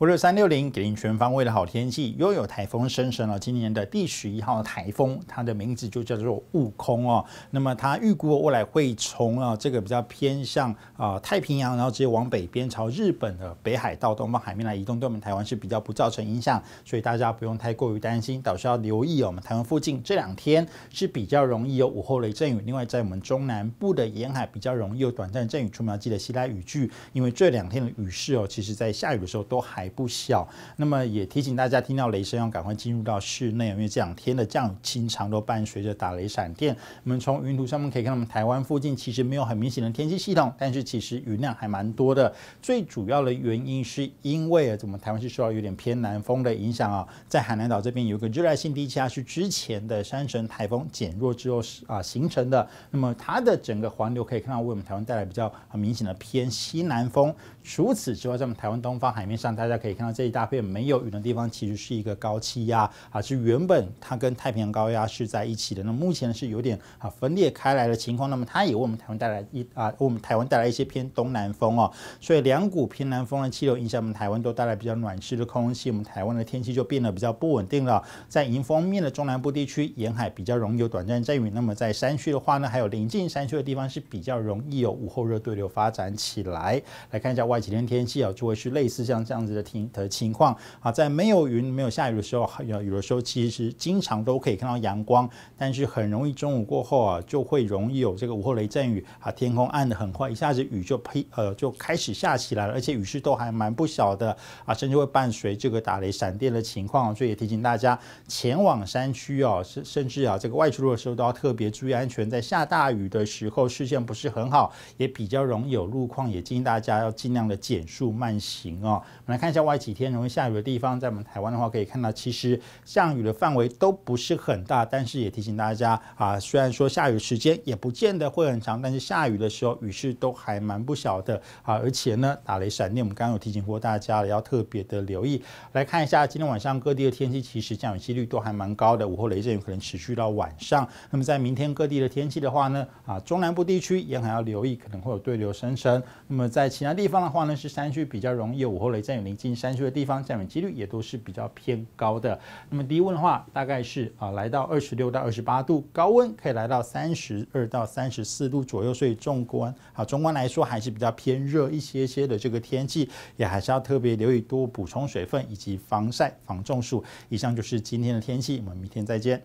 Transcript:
我是三六零，给您全方位的好天气。又有台风生成了，今年的第十一号台风，它的名字就叫做悟空哦。那么它预估未来会从啊这个比较偏向啊太平洋，然后直接往北边朝日本的北海道东方海面来移动，对我们台湾是比较不造成影响，所以大家不用太过于担心。倒是要留意哦，我们台湾附近这两天是比较容易有午后雷阵雨，另外在我们中南部的沿海比较容易有短暂阵雨、出门要记得携带雨具。因为这两天的雨势哦，其实在下雨的时候都还。不小，那么也提醒大家，听到雷声要赶快进入到室内，因为这两天的降雨经常都伴随着打雷闪电。我们从云图上面可以看到，我们台湾附近其实没有很明显的天气系统，但是其实雨量还蛮多的。最主要的原因是因为啊，我们台湾是受到有点偏南风的影响啊，在海南岛这边有一个热带性低气压，是之前的山神台风减弱之后啊形成的。那么它的整个环流可以看到，为我们台湾带来比较很明显的偏西南风。除此之外，在我们台湾东方海面上，大家。可以看到这一大片没有云的地方，其实是一个高气压啊，是原本它跟太平洋高压是在一起的。那目前是有点啊分裂开来的情况，那么它也为我们台湾带来一啊，为我们台湾带来一些偏东南风哦。所以两股偏南风的气流影响我们台湾，都带来比较暖湿的空气，我们台湾的天气就变得比较不稳定了。在迎风面的中南部地区，沿海比较容易有短暂阵雨。那么在山区的话呢，还有临近山区的地方是比较容易有午后热对流发展起来。来看一下外几天天气啊，就会是类似像这样子的。的情况啊，在没有云、没有下雨的时候，有有的时候其实经常都可以看到阳光，但是很容易中午过后啊，就会容易有这个午后雷阵雨啊，天空暗的很快，一下子雨就呸呃就开始下起来了，而且雨势都还蛮不小的啊，甚至会伴随这个打雷闪电的情况，所以也提醒大家前往山区哦，甚甚至啊这个外出的时候都要特别注意安全，在下大雨的时候视线不是很好，也比较容易有路况，也建议大家要尽量的减速慢行哦。我们来看一下。郊外几天容易下雨的地方，在我们台湾的话，可以看到其实降雨的范围都不是很大，但是也提醒大家啊，虽然说下雨时间也不见得会很长，但是下雨的时候雨势都还蛮不小的啊。而且呢，打雷闪电，我们刚刚有提醒过大家了，要特别的留意。来看一下今天晚上各地的天气，其实降雨几率都还蛮高的，午后雷阵雨可能持续到晚上。那么在明天各地的天气的话呢，啊，中南部地区也很要留意可能会有对流生成。那么在其他地方的话呢，是山区比较容易有午后雷阵雨临近。山区的地方，降雨几率也都是比较偏高的。那么低温的话，大概是啊，来到二十六到二十八度，高温可以来到三十二到三十四度左右。所以，纵观啊，中观来说还是比较偏热一些些的。这个天气也还是要特别留意多补充水分以及防晒防中暑。以上就是今天的天气，我们明天再见。